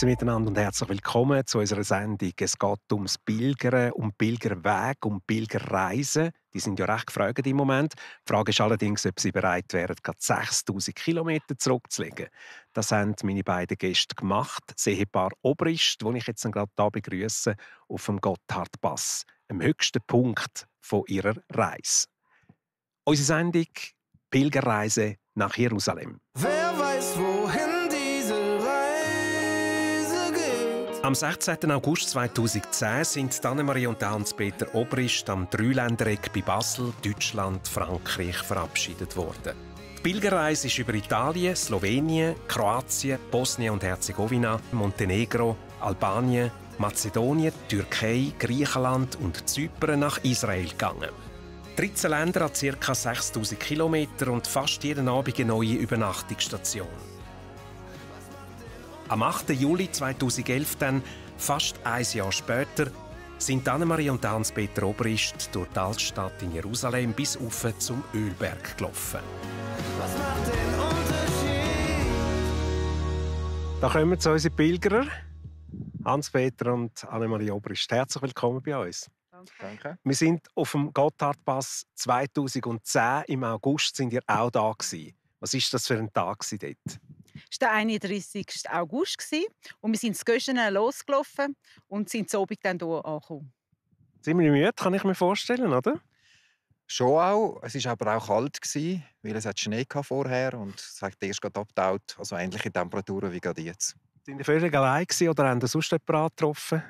Grüezi miteinander und herzlich willkommen zu unserer Sendung. Es geht ums Pilgern, um Pilgerweg, um Pilgerreisen. Die sind ja recht gefragt im Moment. Die Frage ist allerdings, ob sie bereit wären, gerade 6000 Kilometer zurückzulegen. Das haben meine beiden Gäste gemacht. Das paar Obrist, die ich jetzt gerade hier begrüße, auf dem Gotthardpass, am höchsten Punkt von ihrer Reise. Unsere Sendung Pilgerreise nach Jerusalem. Wer weiß, wo Am 16. August 2010 sind Annemarie und Hans-Peter Obrist am Dreiländereck bei Basel, Deutschland, Frankreich verabschiedet worden. Die Pilgerreise ist über Italien, Slowenien, Kroatien, Bosnien und Herzegowina, Montenegro, Albanien, Mazedonien, Türkei, Griechenland und Zypern nach Israel gegangen. 13 Länder an ca. 6000 km und fast jeden Abend eine neue Übernachtungsstation. Am 8. Juli 2011 dann, fast ein Jahr später, sind Annemarie und Hans-Peter Obrist durch die Altstadt in Jerusalem bis auf zum Ölberg gelaufen. Was macht den Unterschied? Da kommen jetzt unsere Pilgerer. Hans-Peter und Annemarie Obrist, herzlich willkommen bei uns. Danke. Wir sind auf dem Gotthardpass 2010 im August sind ihr auch da gewesen. Was ist das für ein Tag dort? Es war der 31. August und wir sind zu Göschenen losgelaufen und sind zu Abend dann hier angekommen. Ziemlich müde, kann ich mir vorstellen, oder? Schon auch. Es war aber auch kalt, gewesen, weil es hat Schnee vorher und es hat erst gerade abgetaut. Also ähnliche Temperaturen wie gerade jetzt. Sind die völlig allein oder haben Sie sonst jemanden getroffen?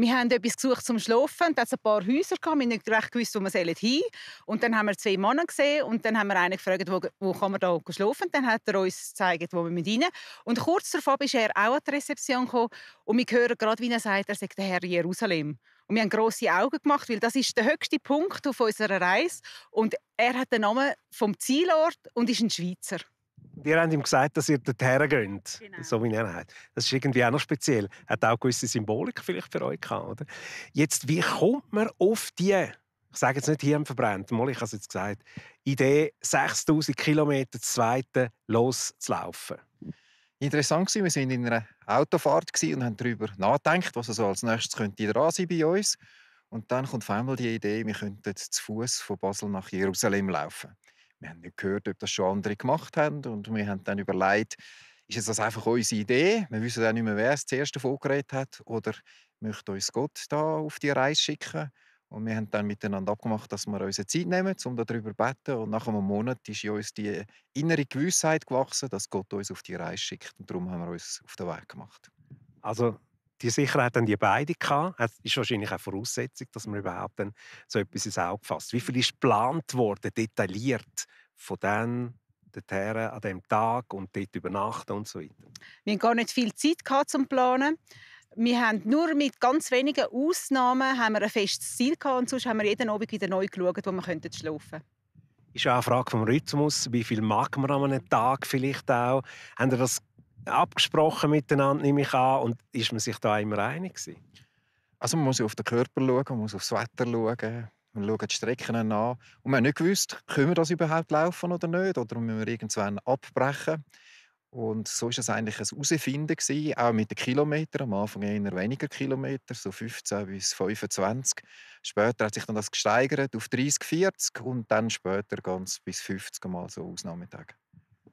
Wir haben etwas gesucht zum Schlafen. Da hatte ein paar Häuser. Gehabt. Wir nicht recht gewusst, wo wir hin sollen. Und dann haben wir zwei Männer gesehen. Und dann haben wir einen gefragt, wo, wo kann man da schlafen und Dann hat er uns gezeigt, wo wir mit rein Und kurz darauf ist er auch an die Rezeption gekommen. Und wir hören gerade, wie er sagt, er sagt der Herr Jerusalem. Und wir haben grosse Augen gemacht, weil das ist der höchste Punkt auf unserer Reise. Und er hat den Namen vom Zielort und ist ein Schweizer wir haben ihm gesagt, dass ihr dorthin geht. Genau. So wie er hat. Das ist irgendwie auch noch speziell. Hat auch gewisse Symbolik vielleicht für euch gehabt, oder? Jetzt, wie kommt man auf die, ich sage jetzt nicht hier im Verbrennt, mal, ich habe es jetzt gesagt, Idee, 6000 Kilometer zweite loszulaufen? Interessant war, wir waren in einer Autofahrt und haben darüber nachgedacht, was also als nächstes könnte dran sein bei uns. Und dann kommt einmal die Idee, wir könnten zu Fuß von Basel nach Jerusalem laufen wir haben nicht gehört, ob das schon andere gemacht haben. Und wir haben dann überlegt, ist das einfach unsere Idee? Wir wissen auch nicht mehr, wer es zuerst vorgeredet hat. Oder möchte uns Gott da auf die Reise schicken? Und wir haben dann miteinander abgemacht, dass wir unsere Zeit nehmen, um darüber zu beten. Und nach einem Monat ist in uns die innere Gewissheit gewachsen, dass Gott uns auf die Reise schickt. Und darum haben wir uns auf den Weg gemacht. Also die Sicherheit haben die beide gehabt. Das ist wahrscheinlich eine Voraussetzung, dass man überhaupt dann so etwas ins Auge fasst. Wie viel ist geplant worden, detailliert von dann dorthin, an dem Tag und dort übernachten und so weiter? Wir haben gar nicht viel Zeit gehabt zum Planen. Wir haben nur mit ganz wenigen Ausnahmen haben wir ein festes Ziel gehabt und sonst haben wir jeden Abend wieder neu geschaut, wo wir könnten schlafen könnten ist auch eine Frage vom Rhythmus. Wie viel mag man an einem Tag vielleicht auch? Haben das abgesprochen miteinander, nehme ich an, und ist man sich da immer einig gewesen? Also man muss auf den Körper schauen, man muss aufs Wetter schauen, man schaut die Strecken an und wir haben nicht gewusst, können wir das überhaupt laufen oder nicht, oder müssen wir irgendwann abbrechen. Und so war es eigentlich ein Herausfinden gewesen, auch mit den Kilometern. Am Anfang eher weniger Kilometer, so 15 bis 25. Später hat sich dann das gesteigert auf 30, 40 und dann später ganz bis 50 Mal so Ausnahmetage.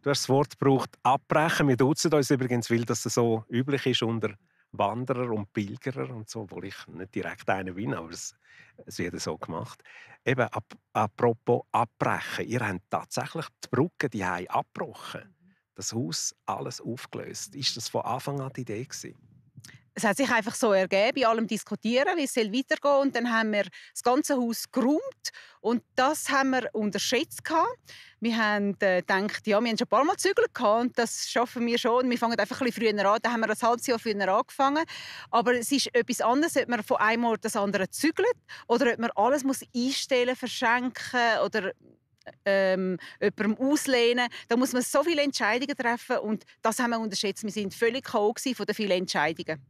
Du hast das Wort gebraucht, abbrechen. Wir duzen uns übrigens, weil das so üblich ist unter Wanderer und Pilgerer und so, obwohl ich nicht direkt einer bin, aber es, es wird so gemacht. Eben, ap apropos abbrechen. Ihr habt tatsächlich die Brücke, die haben abgebrochen. Das Haus, alles aufgelöst. Ist das von Anfang an die Idee gewesen? es hat sich einfach so ergeben, bei allem diskutieren, wie es soll weitergehen und dann haben wir das ganze Haus geräumt und das haben wir unterschätzt gehabt. Wir haben äh, gedacht, ja, wir haben schon ein paar Mal Zügel gehabt und das schaffen wir schon und wir fangen einfach ein bisschen früher an, da haben wir ein halbes Jahr früher angefangen, aber es ist etwas anderes, ob man von einem Ort das andere zügelt oder ob man alles muss einstellen, verschenken oder ähm, jemandem auslehnen. Da muss man so viele Entscheidungen treffen und das haben wir unterschätzt. Wir sind völlig K.O. von den vielen Entscheidungen.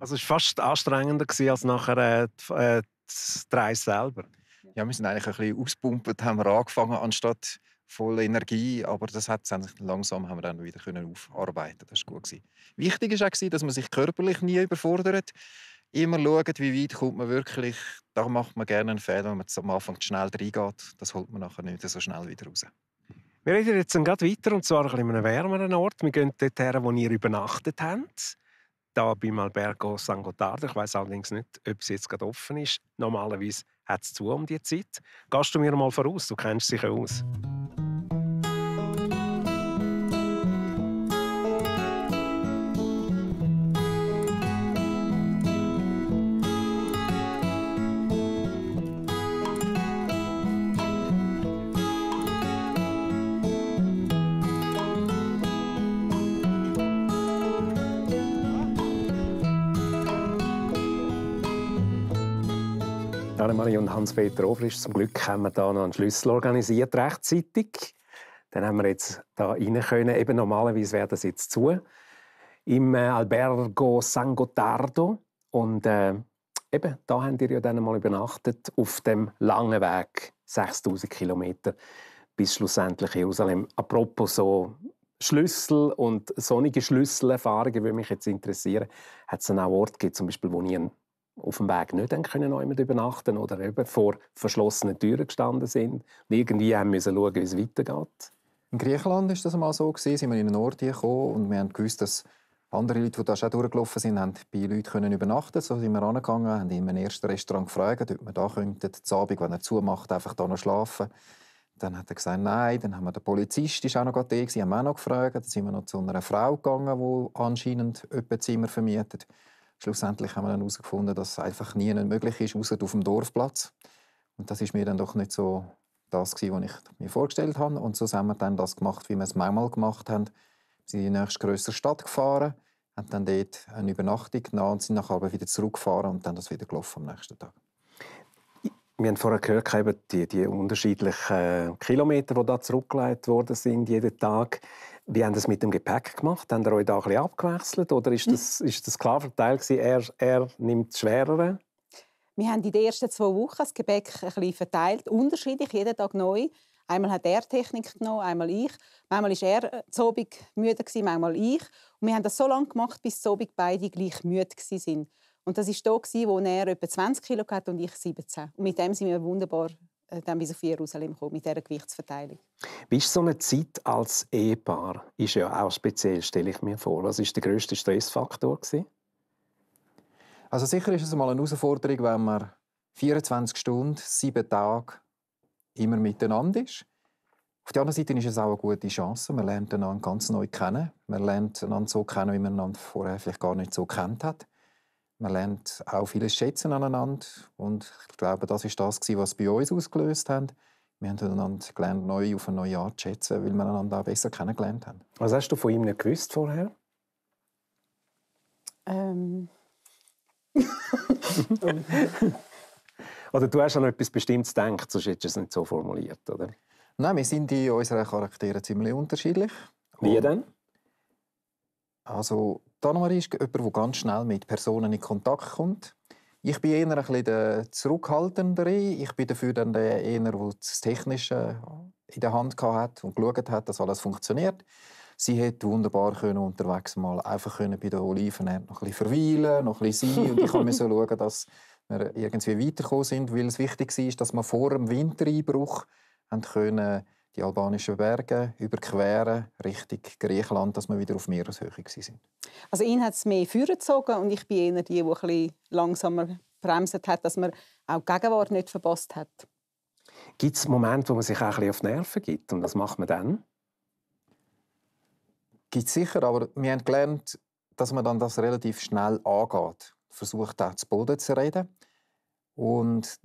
Also es war fast anstrengender als nachher äh, die, äh, die Reise selber. Ja, wir sind eigentlich ein bisschen auspumpt, haben wir angefangen, anstatt voll Energie, aber das hat langsam haben wir dann wieder können aufarbeiten. Das ist gut Wichtig war auch dass man sich körperlich nie überfordert. Immer schauen, wie weit kommt man wirklich. Da macht man gerne einen Fehler, wenn man am Anfang zu schnell reingeht. Das holt man nachher nicht so schnell wieder raus. Wir reden jetzt gerade weiter und zwar an einem wärmeren Ort. Wir gehen dort her, wo ihr übernachtet habt da beim Albergo San Gotardo. Ich weiß allerdings nicht, ob es jetzt gerade offen ist. Normalerweise hat es zu um die Zeit. Gehst du mir mal voraus, du kennst dich ja aus. Annemarie und Hans-Peter Ofrisch. Zum Glück haben wir da noch einen Schlüssel organisiert, rechtzeitig. Dann haben wir jetzt da rein können. Eben normalerweise wäre das jetzt zu. Im äh, Albergo San Gotardo. Und äh, eben, da haben ihr ja dann mal übernachtet, auf dem langen Weg, 6000 Kilometer bis schlussendlich Jerusalem. Apropos so Schlüssel und sonnige Schlüsselerfahrungen würde mich jetzt interessieren. Hat es einen Ort gegeben, zum Beispiel, wo ich einen auf dem Weg nicht können jemand übernachten oder eben vor verschlossenen Türen gestanden sind und irgendwie haben müssen schauen, wie es weitergeht. In Griechenland war das mal so gewesen, sind wir in einen Ort gekommen und wir haben gewusst, dass andere Leute, die da schon durchgelaufen sind, haben bei Leuten können übernachten. So sind wir angegangen, haben in einem ersten Restaurant gefragt, ob wir da könnten, Abend, wenn er zumacht, einfach da noch schlafen. Dann hat er gesagt, nein. Dann haben wir den Polizist, auch noch da, haben auch noch gefragt. Dann sind wir noch zu einer Frau gegangen, die anscheinend jemand Zimmer vermietet. Schlussendlich haben wir dann herausgefunden, dass es einfach nie möglich ist, außer auf dem Dorfplatz. Und das ist mir dann doch nicht so das, gewesen, was ich mir vorgestellt habe. Und so haben wir dann das gemacht, wie wir es manchmal gemacht haben. Wir sind in die nächste größere Stadt gefahren, haben dann dort eine Übernachtung genommen und sind nachher wieder zurückgefahren und dann das wieder gelaufen am nächsten Tag. Wir haben vorher gehört, die, die unterschiedlichen äh, Kilometer, die da zurückgelegt worden sind, jeden Tag. Wie haben das mit dem Gepäck gemacht? Haben ihr euch da ein bisschen abgewechselt oder ist das, mhm. ist das klar verteilt gewesen, er, er nimmt das Schwerere? Wir haben in den ersten zwei Wochen das Gepäck ein bisschen verteilt, unterschiedlich, jeden Tag neu. Einmal hat er Technik genommen, einmal ich. Manchmal war er äh, zu Abend müde, manchmal ich. Und wir haben das so lange gemacht, bis zu beide gleich müde waren. Und das war da, wo er etwa 20 Kilo hatte und ich 17. Und mit dem sind wir wunderbar äh, dann bis auf Jerusalem gekommen mit dieser Gewichtsverteilung. Wie ist so eine Zeit als Ehepaar? Ist ja auch speziell, stelle ich mir vor. Was war der grösste Stressfaktor? Also sicher ist es mal eine Herausforderung, wenn man 24 Stunden, sieben Tage immer miteinander ist. Auf der anderen Seite ist es auch eine gute Chance. Man lernt einander ganz neu kennen. Man lernt einander so kennen, wie man einander vorher vielleicht gar nicht so kennt hat. Man lernt auch vieles schätzen aneinander und ich glaube, das ist das, was bei uns ausgelöst hat. Wir haben einander gelernt, neu auf eine neue Art zu schätzen, weil wir einander auch besser kennengelernt haben. Was hast du von ihm nicht gewusst vorher? Ähm. oder du hast an etwas Bestimmtes gedacht, sonst hättest du es nicht so formuliert, oder? Nein, wir sind in unseren Charakteren ziemlich unterschiedlich. Wie denn? Also Tanmar ist jemand, der ganz schnell mit Personen in Kontakt kommt. Ich bin eher ein bisschen der Zurückhaltendere. Ich bin dafür dann der eher, der das Technische in der Hand hat und geschaut hat, dass alles funktioniert. Sie hätte wunderbar können unterwegs mal einfach können bei den Oliven noch ein bisschen verweilen, noch ein bisschen sein. Und ich musste so schauen, dass wir irgendwie weitergekommen sind, weil es wichtig war, dass wir vor dem Wintereinbruch können die albanischen Berge überqueren Richtung Griechenland, dass wir wieder auf Meereshöhe sind. Also ihn hat es mehr vorgezogen und ich bin einer, die, die ein langsamer bremset hat, dass man auch die Gegenwart nicht verpasst hat. Gibt es Momente, wo man sich auch ein bisschen auf die Nerven gibt und was macht man dann? Gibt sicher, aber wir haben gelernt, dass man dann das relativ schnell angeht. Versucht auch zu Boden zu reden und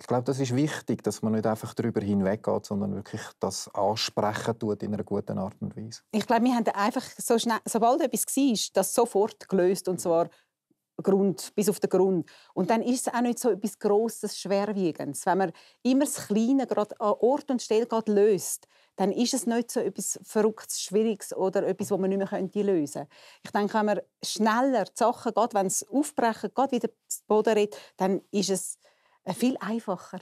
ich glaube, das ist wichtig, dass man nicht einfach darüber hinweggeht, sondern wirklich das ansprechen tut in einer guten Art und Weise. Ich glaube, wir haben einfach so schnell, sobald etwas war, das sofort gelöst und mhm. zwar Grund, bis auf den Grund. Und dann ist es auch nicht so etwas Grosses, Schwerwiegendes. Wenn man immer das Kleine gerade an Ort und Stelle gerade löst, dann ist es nicht so etwas Verrücktes, Schwieriges oder etwas, das man nicht mehr könnte lösen könnte. Ich denke, wenn man schneller die Sachen geht, wenn es aufbrechen geht, wie der Boden redet, dann ist es äh, viel einfacher.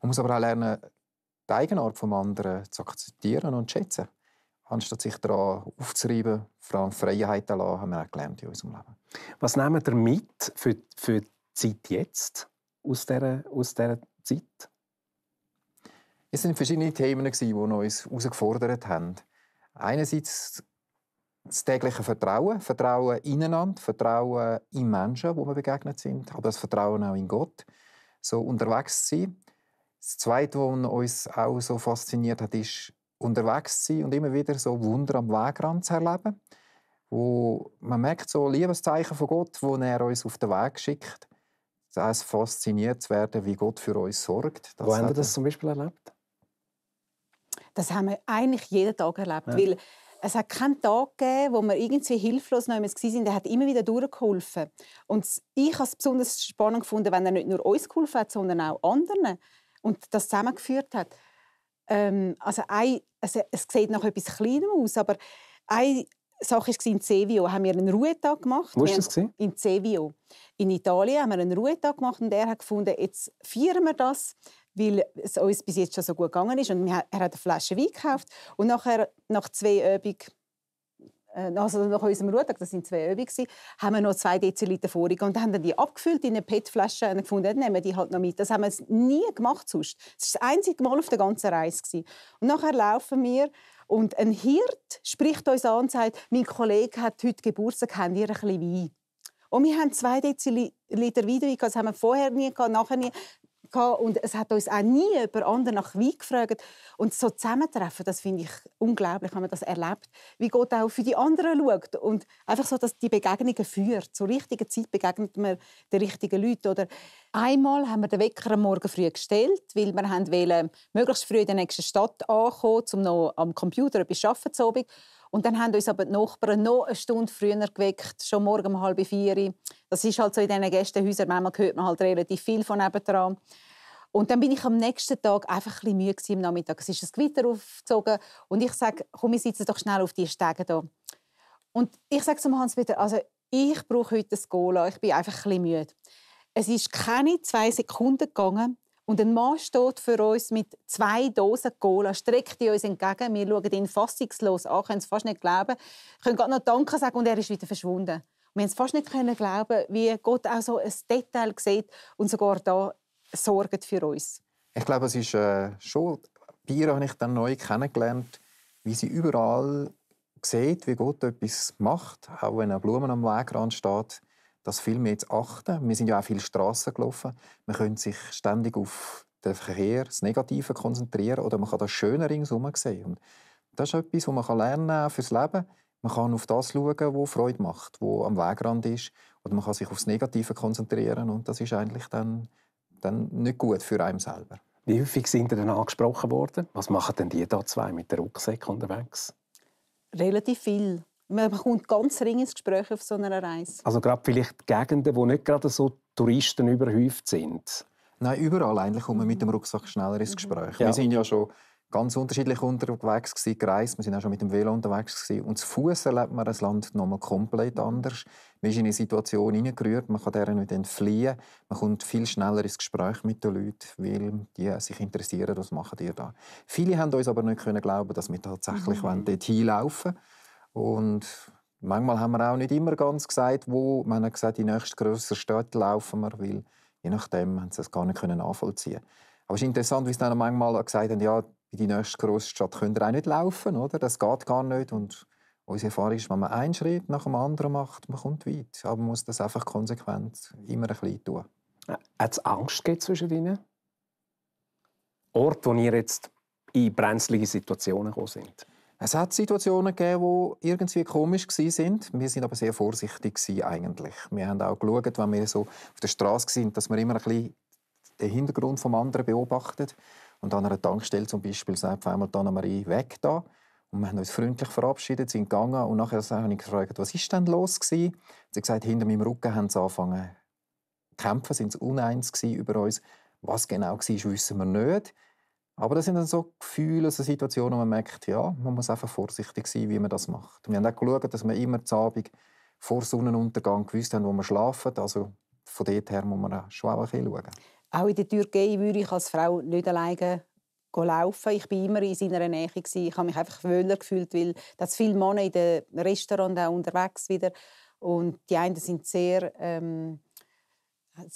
Man muss aber auch lernen, die Eigenart des anderen zu akzeptieren und zu schätzen, anstatt sich daran aufzureiben. Vor allem Freiheiten lassen, haben wir auch gelernt in unserem Leben. Was nehmen wir mit für, für die Zeit jetzt, aus dieser, aus dieser Zeit? Es waren verschiedene Themen, die uns herausgefordert haben. Einerseits das tägliche Vertrauen, Vertrauen ineinander, Vertrauen in Menschen, wo wir begegnet sind, aber das Vertrauen auch in Gott so unterwegs zu sein. Das Zweite, was uns auch so fasziniert hat, ist, unterwegs zu sein und immer wieder so Wunder am Wegrand zu erleben. Wo man merkt so Liebeszeichen von Gott, wo er uns auf den Weg schickt. Das fasziniert zu werden, wie Gott für uns sorgt. Das wo haben wir das zum Beispiel erlebt? Das haben wir eigentlich jeden Tag erlebt, ja. weil es hat keinen Tag gegeben, wo wir irgendwie hilflos noch sind. Er hat immer wieder durchgeholfen. Und ich habe es besonders spannend gefunden, wenn er nicht nur uns geholfen hat, sondern auch anderen und das zusammengeführt hat. Ähm, also, ein, also es sieht nach etwas Kleinem aus, aber eine Sache war in Cevio, haben wir einen Ruhetag gemacht. Wo war das? in Cevio. In Italien haben wir einen Ruhetag gemacht und er hat gefunden, jetzt feiern wir das weil es uns bis jetzt schon so gut gegangen ist. Und er hat eine Flasche Wein gekauft. Und nachher, nach zwei Übungen, äh, also nach unserem Ruhetag, das sind zwei Übungen, haben wir noch zwei Deziliter vorige und haben dann die abgefüllt in eine PET-Flasche und gefunden, dann nehmen wir die halt noch mit. Das haben wir nie gemacht sonst. Das war das einzige Mal auf der ganzen Reise. Und nachher laufen wir und ein Hirt spricht uns an und sagt, mein Kollege hat heute Geburtstag, haben wir ein bisschen Wein? Und wir haben zwei Deziliter Wein, das haben wir vorher nie gehabt, nachher nie gehabt. Und es hat uns auch nie über andere nach Wein gefragt. Und so zusammentreffen, das finde ich unglaublich, wenn man das erlebt. Wie Gott auch für die anderen schaut. Und einfach so, dass die Begegnungen führt. Zur richtigen Zeit begegnet man den richtigen Leuten. Oder einmal haben wir den Wecker am Morgen früh gestellt, weil wir wollten möglichst früh in der nächsten Stadt ankommen, um noch am Computer etwas zu arbeiten. Und dann haben uns aber die Nachbarn noch eine Stunde früher geweckt, schon morgen um halb vier. Das ist halt so in diesen Gästehäusern, manchmal hört man halt relativ viel von nebendran. Und dann bin ich am nächsten Tag einfach ein bisschen müde am Nachmittag. Es ist ein Gewitter aufgezogen und ich sage, komm, wir sitzen doch schnell auf die Stege da. Und ich sage zu Hans-Peter, also ich brauche heute ein Gola. ich bin einfach ein bisschen müde. Es ist keine zwei Sekunden gegangen, und ein Mann steht für uns mit zwei Dosen Cola, streckt die uns entgegen. Wir schauen ihn fassungslos an, können es fast nicht glauben, Wir können gerade noch Danke sagen und er ist wieder verschwunden. wir haben es fast nicht können glauben, wie Gott auch so ein Detail sieht und sogar da sorgt für uns. Ich glaube, es ist äh, schon, Bira habe ich dann neu kennengelernt, wie sie überall sieht, wie Gott etwas macht, auch wenn eine Blume am Wegrand steht das viel mehr zu achten. Wir sind ja auch viele Straßen gelaufen. Man könnte sich ständig auf den Verkehr, das Negative konzentrieren oder man kann das Schöne ringsherum sehen. Und das ist etwas, was man lernen kann fürs Leben. Man kann auf das schauen, was Freude macht, wo am Wegrand ist. Oder man kann sich aufs Negative konzentrieren und das ist eigentlich dann, dann nicht gut für einen selber. Wie häufig sind ihr denn angesprochen worden? Was machen denn die da zwei mit der Rucksack unterwegs? Relativ viel man kommt ganz ring ins Gespräch auf so einer Reise. Also gerade vielleicht Gegenden, die nicht gerade so Touristen überhäuft sind. Nein, überall eigentlich kommen wir mit dem Rucksack schneller ins Gespräch. Ja. Wir sind ja schon ganz unterschiedlich unterwegs gewesen, gereist. Wir sind auch schon mit dem Velo unterwegs gewesen. Und zu Fuß erlebt man das Land nochmal komplett anders. Man ist in eine Situation hineingerührt, man kann deren nicht entfliehen. Man kommt viel schneller ins Gespräch mit den Leuten, weil die sich interessieren, was machen die da. Viele haben uns aber nicht können glauben, dass wir tatsächlich mhm. dort hinlaufen wollen. Und manchmal haben wir auch nicht immer ganz gesagt, wo. Man hat gesagt, die nächste größere Stadt laufen wir, weil je nachdem haben sie das gar nicht nachvollziehen können. Aber es ist interessant, wie sie dann manchmal gesagt haben, ja, in die nächste grosse Stadt könnt ihr auch nicht laufen, oder? Das geht gar nicht. Und unsere Erfahrung ist, wenn man einen Schritt nach dem anderen macht, man kommt weit. Aber man muss das einfach konsequent immer ein bisschen tun. Hat es Angst gegeben zwischen Ihnen? Ort, wo ihr jetzt in brenzlige Situationen gekommen sind? Es hat Situationen gegeben, die irgendwie komisch sind. Wir sind aber sehr vorsichtig eigentlich. Wir haben auch geschaut, wenn wir so auf der Straße sind, dass wir immer ein bisschen den Hintergrund vom anderen beobachtet. Und an einer Tankstelle zum Beispiel sagt auf einmal Anna Marie weg da. Und wir haben uns freundlich verabschiedet, sind gegangen und nachher habe ich gefragt, was ist denn los gewesen? Sie hat gesagt, hinter meinem Rücken haben sie angefangen zu kämpfen, sind sie uneins über uns. Was genau war, wissen wir nicht. Aber das sind dann so Gefühle, so Situationen, wo man merkt, ja, man muss einfach vorsichtig sein, wie man das macht. Wir haben auch geschaut, dass wir immer zu Abend vor Sonnenuntergang gewusst haben, wo wir schlafen. Also von dort her muss man auch schon auch ein bisschen schauen. Auch in der Türkei würde ich als Frau nicht alleine laufen. Ich war immer in seiner Nähe. Ich habe mich einfach wohler gefühlt, weil das viele Männer in den Restaurants unterwegs wieder. Und die einen sind sehr... Ähm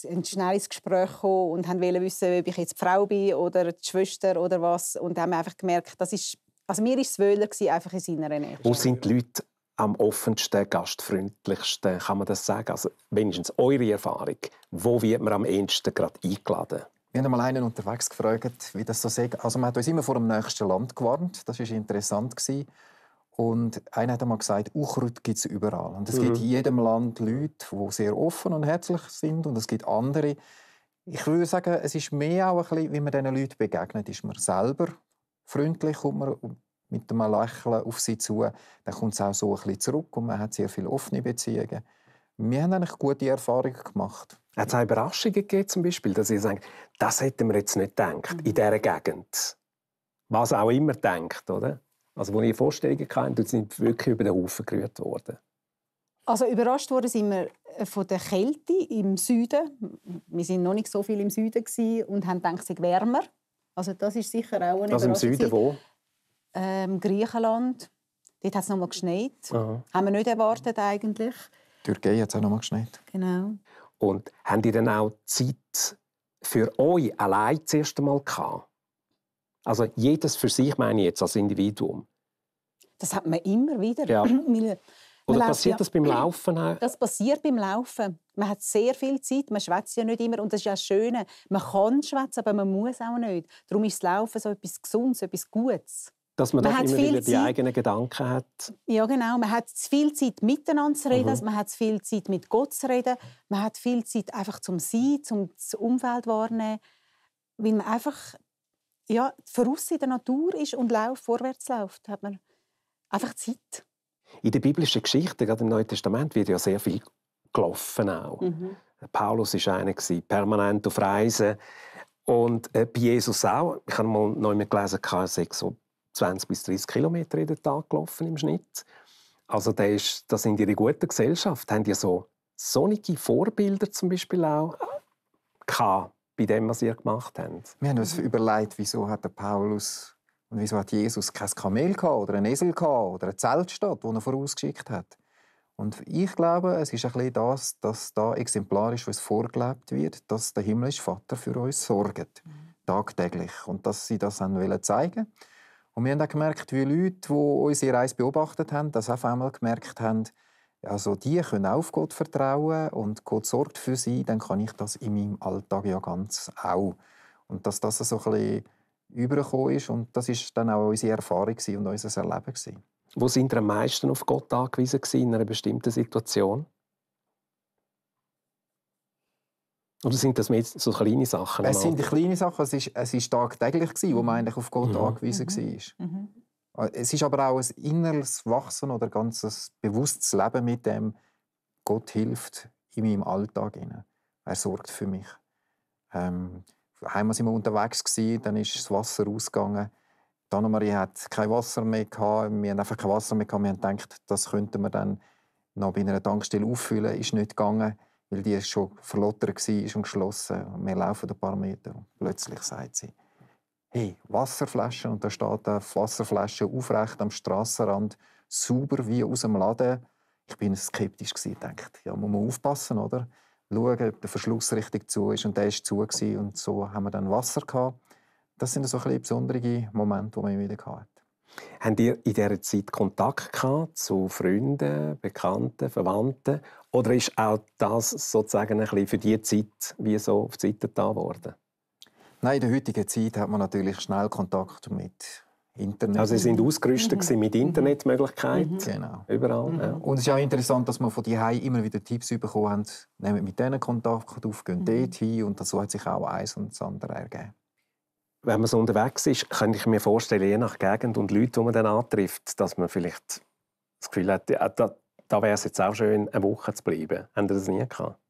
ein schnelles Gespräch gekommen und haben wollen wissen, ob ich jetzt die Frau bin oder die Schwester oder was und haben einfach gemerkt, das ist also mir ist es wöhler einfach in seiner Nähe. Wo sind die Leute am offensten, gastfreundlichsten, kann man das sagen? Also wenigstens eure Erfahrung, wo wird man am ehesten gerade eingeladen? Wir haben mal einen unterwegs gefragt, wie das so sei. Also man hat uns immer vor dem nächsten Land gewarnt. Das war interessant. Gewesen. Und einer hat einmal gesagt, Unkraut gibt es überall. Und es mhm. gibt in jedem Land Leute, die sehr offen und herzlich sind und es gibt andere. Ich würde sagen, es ist mehr auch ein bisschen, wie man diesen Leuten begegnet. Ist man selber freundlich, kommt man mit einem Lächeln auf sie zu, dann kommt es auch so ein bisschen zurück und man hat sehr viele offene Beziehungen. Wir haben eigentlich gute Erfahrungen gemacht. Hat es auch Überraschungen gegeben, zum Beispiel, dass ihr sagt, das hätten wir jetzt nicht gedacht, in dieser Gegend? Was auch immer denkt, oder? Also, als ich Vorstellungen hatte, sind wirklich über den Haufen gerührt worden. Also überrascht worden sind wir äh, von der Kälte im Süden. Wir waren noch nicht so viel im Süden und haben gedacht, es sei wärmer. Also das ist sicher auch eine Also im Süden wo? Ähm, Griechenland. Dort hat es noch mal geschneit. Aha. Haben wir nicht erwartet eigentlich. Türkei hat es auch noch mal geschneit. Genau. Und haben die dann auch Zeit für euch allein das erste Mal gehabt? Also jedes für sich meine ich jetzt als Individuum. Das hat man immer wieder. Ja. man Oder passiert ja, das beim Laufen Das passiert beim Laufen. Man hat sehr viel Zeit, man schwätzt ja nicht immer und das ist ja das Schöne. Man kann schwätzen, aber man muss auch nicht. Darum ist das Laufen so etwas Gesundes, etwas Gutes. Dass man, man immer wieder die eigenen Gedanken hat. Ja, genau. Man hat viel Zeit, miteinander zu reden. Mhm. Man hat viel Zeit, mit Gott zu reden. Man hat viel Zeit, einfach zum Sein, zum das Umfeld wahrnehmen. Weil man einfach ja, voraus in der Natur ist und lauf, vorwärts läuft, hat man einfach Zeit. In der biblischen Geschichte, gerade im Neuen Testament, wird ja sehr viel gelaufen auch. Mhm. Paulus war einer permanent auf Reisen und äh, bei Jesus auch. Ich habe mal neu gelesen, er sei so 20 bis 30 Kilometer jeden Tag gelaufen im Schnitt. Also da ist, das sind ihre guten Gesellschaft, haben ja so sonnige Vorbilder zum Beispiel auch gehabt. Äh, bei dem, was ihr gemacht habt. Wir haben uns überlegt, wieso hat der Paulus und wieso hat Jesus kein Kamel gehabt, oder einen Esel gehabt, oder eine Zeltstadt, die er vorausgeschickt hat. Und ich glaube, es ist ein bisschen das, dass da exemplarisch was vorgelebt wird, dass der himmlische Vater für uns sorgt, mhm. tagtäglich. Und dass sie das dann zeigen Und wir haben auch gemerkt, wie Leute, die unsere Reise beobachtet haben, das auf einmal gemerkt haben, also die können auf Gott vertrauen und Gott sorgt für sie, dann kann ich das in meinem Alltag ja ganz auch. Und dass das so ein bisschen übergekommen ist und das ist dann auch unsere Erfahrung und unser Erleben. Gewesen. Wo sind ihr am meisten auf Gott angewiesen in einer bestimmten Situation? Oder sind das mehr so kleine Sachen? Es sind kleine Sachen. Es ist, es ist tagtäglich gewesen, wo man mhm. eigentlich auf Gott mhm. angewiesen mhm. war. Mhm. Es ist aber auch ein inneres Wachsen oder ein ganzes bewusstes Leben mit dem, Gott hilft in meinem Alltag. Er sorgt für mich. Ähm, einmal sind wir unterwegs, gewesen, dann ist das Wasser ausgegangen. Dann Marie hat kein Wasser mehr gehabt. Wir haben einfach kein Wasser mehr gehabt. Wir haben gedacht, das könnten wir dann noch bei einer Tankstelle auffüllen. Ist nicht gegangen, weil die schon verlottert war und geschlossen. Wir laufen ein paar Meter und plötzlich sagt sie, hey, Wasserflaschen, und da steht eine Wasserflasche aufrecht am Strassenrand, super wie aus dem Laden. Ich bin skeptisch gewesen, denkt, ja, muss man aufpassen, oder? Schauen, ob der Verschluss richtig zu ist, und der ist zu gewesen, und so haben wir dann Wasser gehabt. Das sind so ein besondere Momente, die man wieder hatte. Habt ihr in dieser Zeit Kontakt gehabt zu Freunden, Bekannten, Verwandten? Oder ist auch das sozusagen ein bisschen für diese Zeit wie so auf die Seite da worden? Nein, in der heutigen Zeit hat man natürlich schnell Kontakt mit Internet. Also sie sind ausgerüstet mhm. mit Internetmöglichkeiten. Mhm. Genau. Überall. Mhm. Ja. Und es ist auch interessant, dass wir von die immer wieder Tipps bekommen haben, nehmt mit denen Kontakt auf, gehen mhm. dort hin und so hat sich auch eins und das andere ergeben. Wenn man so unterwegs ist, kann ich mir vorstellen, je nach Gegend und Leute, die man dann antrifft, dass man vielleicht das Gefühl hat, da, da wäre es jetzt auch schön, eine Woche zu bleiben. Haben Sie das nie gehabt?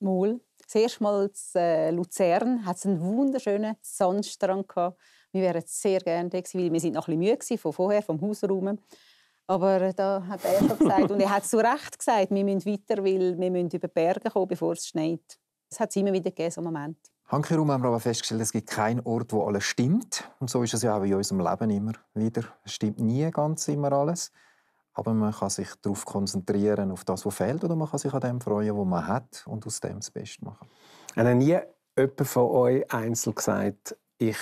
Mal. Zuerst mal in äh, Luzern hat es einen wunderschönen Sandstrand gehabt. Wir wären sehr gerne da gewesen, weil wir sind noch ein bisschen müde von vorher, vom Hausraum. Aber äh, da hat er schon gesagt, und er hat zu Recht gesagt, wir müssen weiter, weil wir müssen über Berge kommen, bevor es schneit. Das hat es immer wieder gegeben, so einen Moment. Hankerum haben wir aber festgestellt, es gibt keinen Ort, wo alles stimmt. Und so ist es ja auch in unserem Leben immer wieder. Es stimmt nie ganz immer alles aber man kann sich darauf konzentrieren, auf das, was fehlt, oder man kann sich an dem freuen, was man hat und aus dem das Beste machen. Hat nie jemand von euch einzeln gesagt, ich,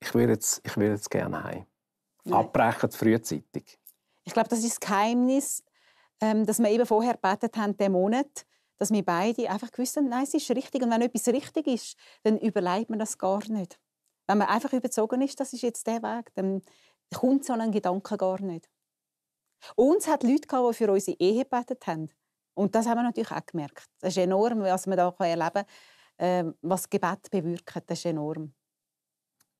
ich würde jetzt, ich jetzt gerne heim? Abbrechen frühzeitig. Ich glaube, das ist das Geheimnis, ähm, dass wir eben vorher gebetet haben, diesen Monat, dass wir beide einfach gewusst haben, nein, es ist richtig. Und wenn etwas richtig ist, dann überlebt man das gar nicht. Wenn man einfach überzogen ist, das ist jetzt der Weg, dann kommt so ein Gedanke gar nicht. Uns hat Leute die für unsere Ehe gebetet haben. Und das haben wir natürlich auch gemerkt. Das ist enorm, was man hier erleben kann, ähm, was Gebet bewirkt. Das ist enorm.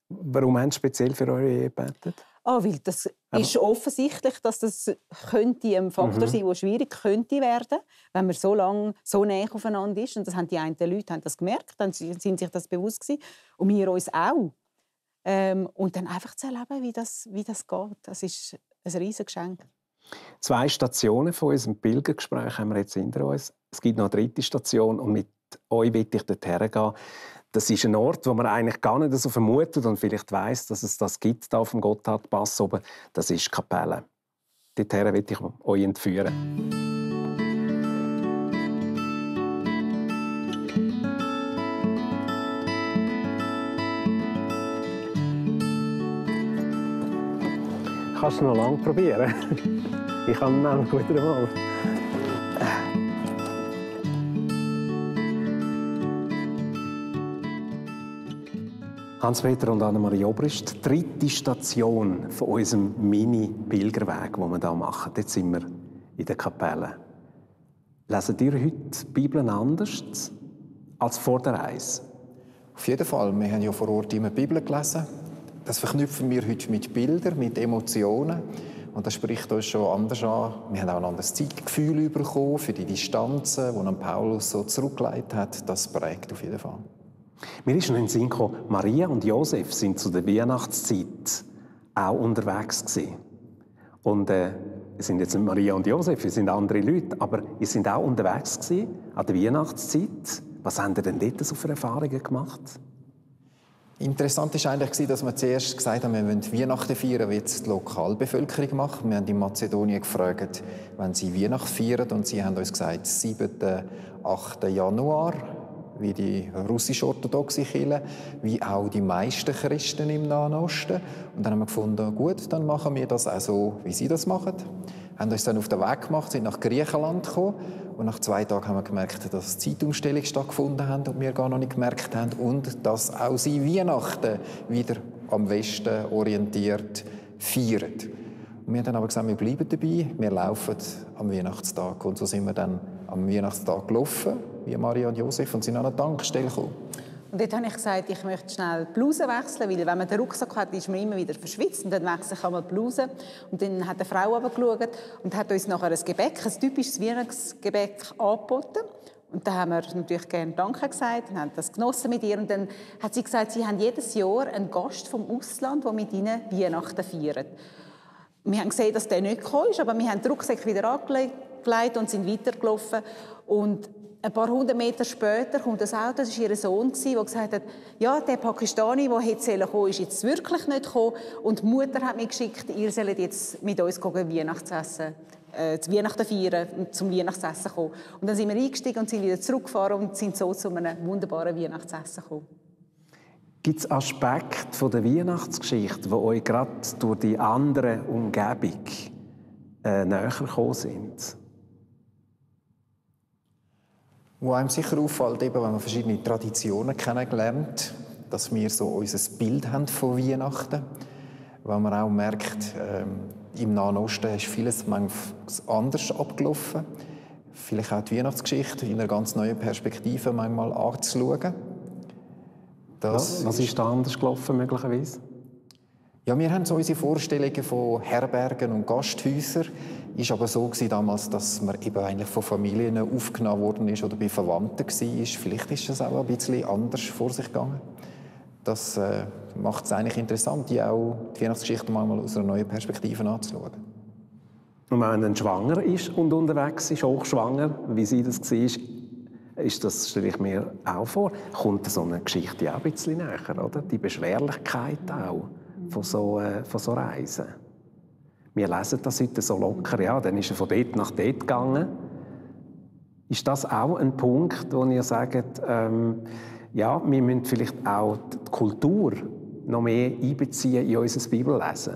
Warum haben Sie speziell für eure Ehe gebetet? oh, weil das Aber. ist offensichtlich, dass das könnte ein Faktor mhm. sein, der schwierig könnte werden, wenn man so lange so nah aufeinander ist. Und das haben die einen Leute haben das gemerkt, dann sind sich das bewusst gewesen. und wir uns auch. Ähm, und dann einfach zu erleben, wie das, wie das geht, das ist ein riesiges Geschenk. Zwei Stationen von unserem Pilgergespräch haben wir jetzt hinter uns. Es gibt noch eine dritte Station und mit euch will ich dorthin gehen. Das ist ein Ort, wo man eigentlich gar nicht so vermutet und vielleicht weiß, dass es das gibt da auf dem Gotthardpass oben. Das ist die Kapelle. Dorthin will ich euch entführen. kannst du noch lange probieren. ich habe ihn auch gut einmal. Hans-Peter und Annemarie Obrist, dritte Station von unserem Mini-Pilgerweg, den wir hier machen. Jetzt sind wir in der Kapelle. Lesen ihr heute die Bibel anders als vor der Reise? Auf jeden Fall. Wir haben ja vor Ort immer die Bibel gelesen das verknüpfen wir heute mit Bildern, mit Emotionen. Und das spricht uns schon anders an. Wir haben auch ein anderes Zeitgefühl bekommen für die Distanzen, die Paulus so zurückgelegt hat. Das prägt auf jeden Fall. Mir ist noch in Sinn gekommen, Maria und Josef sind zu der Weihnachtszeit auch unterwegs gewesen. Und äh, es sind jetzt nicht Maria und Josef, es sind andere Leute, aber sie sind auch unterwegs gewesen an der Weihnachtszeit. Was haben ihr denn dort so für Erfahrungen gemacht? Interessant war eigentlich, dass wir zuerst gesagt haben, wir wollen Weihnachten feiern, wie jetzt die Lokalbevölkerung macht. Wir haben in Mazedonien gefragt, wenn sie Weihnachten feiern. Und sie haben uns gesagt, 7. 8. Januar, wie die russisch-orthodoxe Kirche, wie auch die meisten Christen im Nahen Osten. Und dann haben wir gefunden, gut, dann machen wir das auch so, wie sie das machen haben uns dann auf den Weg gemacht, sind nach Griechenland gekommen und nach zwei Tagen haben wir gemerkt, dass Zeitumstellung stattgefunden hat und wir gar noch nicht gemerkt haben und dass auch sie Weihnachten wieder am Westen orientiert feiern. wir haben dann aber gesagt, wir bleiben dabei, wir laufen am Weihnachtstag und so sind wir dann am Weihnachtstag gelaufen, wie Maria und Josef, und sind an eine Tankstelle gekommen. Und dort habe ich gesagt, ich möchte schnell die Bluse wechseln, weil wenn man den Rucksack hat, ist man immer wieder verschwitzt und dann wechsle ich einmal die Bluse. Und dann hat eine Frau runtergeschaut und hat uns nachher ein Gebäck, ein typisches Wiener Gebäck angeboten. Und da haben wir natürlich gerne Danke gesagt und haben das genossen mit ihr. Und dann hat sie gesagt, sie haben jedes Jahr einen Gast vom Ausland, der mit ihnen Weihnachten feiert. Wir haben gesehen, dass der nicht gekommen ist, aber wir haben den Rucksack wieder angelegt und sind weitergelaufen. Und ein paar hundert Meter später kommt das Auto, das war ihr Sohn, der gesagt hat, ja, der Pakistani, der hätte kommen ist jetzt wirklich nicht gekommen und die Mutter hat mich geschickt, ihr sollt jetzt mit uns Weihnachtsessen, äh, zu Weihnachten feiern und zum Weihnachtsessen kommen. Und dann sind wir eingestiegen und sind wieder zurückgefahren und sind so zu einem wunderbaren Weihnachtsessen gekommen. Gibt es Aspekte der Weihnachtsgeschichte, die euch gerade durch die andere Umgebung äh, näher gekommen sind? Wo einem sicher auffällt, eben, wenn man verschiedene Traditionen kennengelernt, dass wir so unser Bild haben von Weihnachten, Wenn man auch merkt, äh, im Nahen Osten ist vieles manchmal anders abgelaufen. Vielleicht auch die Weihnachtsgeschichte in einer ganz neuen Perspektive manchmal anzuschauen. Das was ist da anders gelaufen möglicherweise? Ja, wir haben so unsere Vorstellungen von Herbergen und Gasthäusern. Ist aber so gewesen damals, dass man eben eigentlich von Familien aufgenommen worden ist oder bei Verwandten war. ist. Vielleicht ist das auch ein bisschen anders vor sich gegangen. Das äh, macht es eigentlich interessant, die auch die Weihnachtsgeschichte mal aus einer neuen Perspektive anzuschauen. Und wenn man dann schwanger ist und unterwegs ist, hochschwanger, wie sie das war, ist das stelle ich mir auch vor, kommt so eine Geschichte auch ein bisschen näher, oder? Die Beschwerlichkeit auch von so, äh, von so Reisen. Wir lesen das heute so locker, ja, dann ist er von dort nach dort gegangen. Ist das auch ein Punkt, wo ihr sagt, ähm, ja, wir müssen vielleicht auch die Kultur noch mehr einbeziehen in unser Bibellesen?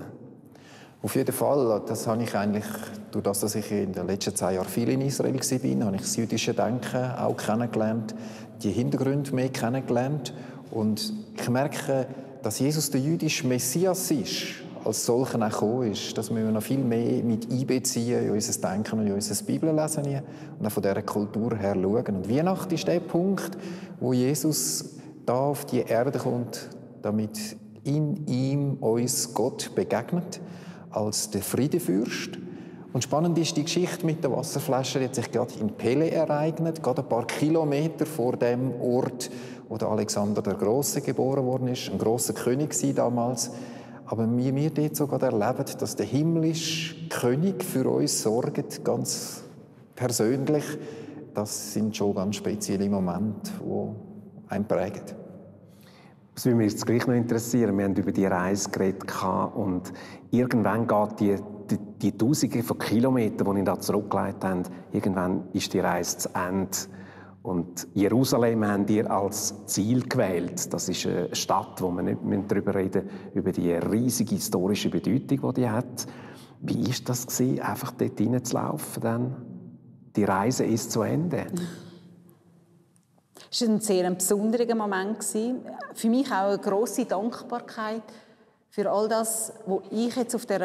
Auf jeden Fall, das habe ich eigentlich, durch das, dass ich in den letzten zwei Jahren viel in Israel war, habe ich das jüdische Denken auch kennengelernt, die Hintergründe mehr kennengelernt und ich merke, dass Jesus der jüdische Messias ist, als solchen auch gekommen ist, das müssen wir noch viel mehr mit einbeziehen in unser Denken und in unser Bibellesen und auch von dieser Kultur her schauen. Und Weihnachten ist der Punkt, wo Jesus da auf die Erde kommt, damit in ihm uns Gott begegnet, als der Friedefürst. Und spannend ist die Geschichte mit der Wasserflasche, die hat sich gerade in Pele ereignet, gerade ein paar Kilometer vor dem Ort, wo der Alexander der Große geboren worden ist, ein großer König war damals. Aber wie wir dort sogar erleben, dass der himmlische König für uns sorgt, ganz persönlich, das sind schon ganz spezielle Momente, die einen prägen. Das würde mich jetzt gleich noch interessieren. Wir haben über die Reise geredet und irgendwann geht die, die, die Tausende von Kilometern, die ihr da zurückgelegt habt, irgendwann ist die Reise zu Ende. Und Jerusalem haben ihr als Ziel gewählt. Das ist eine Stadt, wo man nicht darüber reden müssen, über die riesige historische Bedeutung, die die hat. Wie war das, gewesen, einfach dort reinzulaufen? Dann? Die Reise ist zu Ende. Es war ein sehr besonderer Moment. Für mich auch eine grosse Dankbarkeit für all das, was ich jetzt auf der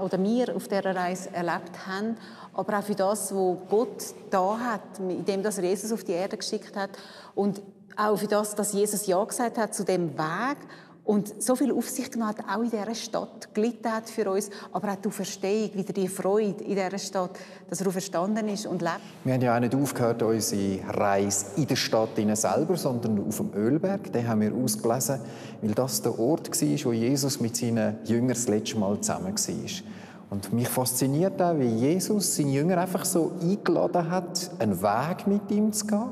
oder wir auf der Reise erlebt haben, aber auch für das, was Gott da hat, indem das Jesus auf die Erde geschickt hat und auch für das, dass Jesus ja gesagt hat zu dem Weg und so viel auf sich genommen hat, auch in dieser Stadt, gelitten hat für uns, aber auch die Verstehung, wieder die Freude in dieser Stadt, dass er verstanden ist und lebt. Wir haben ja auch nicht aufgehört, unsere Reise in der Stadt selber, sondern auf dem Ölberg. Den haben wir ausgelesen, weil das der Ort war, wo Jesus mit seinen Jüngern das letzte Mal zusammen war. Und mich fasziniert auch, wie Jesus seine Jünger einfach so eingeladen hat, einen Weg mit ihm zu gehen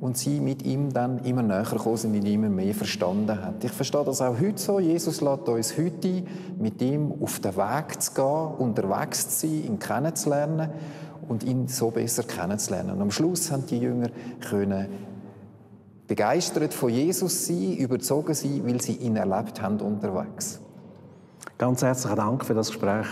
und sie mit ihm dann immer näher gekommen sind und ihn immer mehr verstanden hat. Ich verstehe das auch heute so. Jesus lädt uns heute mit ihm auf den Weg zu gehen, unterwegs zu sein, ihn kennenzulernen und ihn so besser kennenzulernen. Und am Schluss haben die Jünger können begeistert von Jesus sein, überzogen sein, weil sie ihn erlebt haben unterwegs. Ganz herzlichen Dank für das Gespräch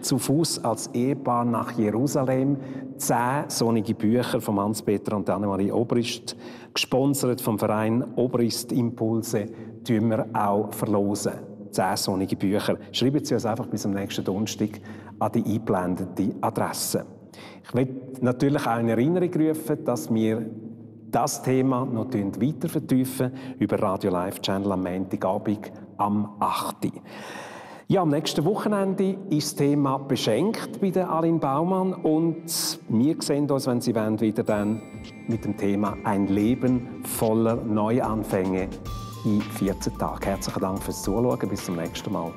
zu Fuß als Ehepaar nach Jerusalem. Zehn sonnige Bücher von Hans-Peter und Annemarie Obrist, gesponsert vom Verein Obrist Impulse, tun wir auch verlosen. Zehn sonnige Bücher. Schreiben Sie uns einfach bis am nächsten Donnerstag an die eingeblendete Adresse. Ich möchte natürlich auch in Erinnerung rufen, dass wir das Thema noch weiter vertiefen über Radio Live Channel am Montagabend am 8. Uhr. Ja, am nächsten Wochenende ist das Thema beschenkt bei der Aline Baumann und wir sehen uns, wenn Sie wollen, wieder dann mit dem Thema «Ein Leben voller Neuanfänge» in 14 Tagen. Herzlichen Dank fürs Zuschauen, bis zum nächsten Mal.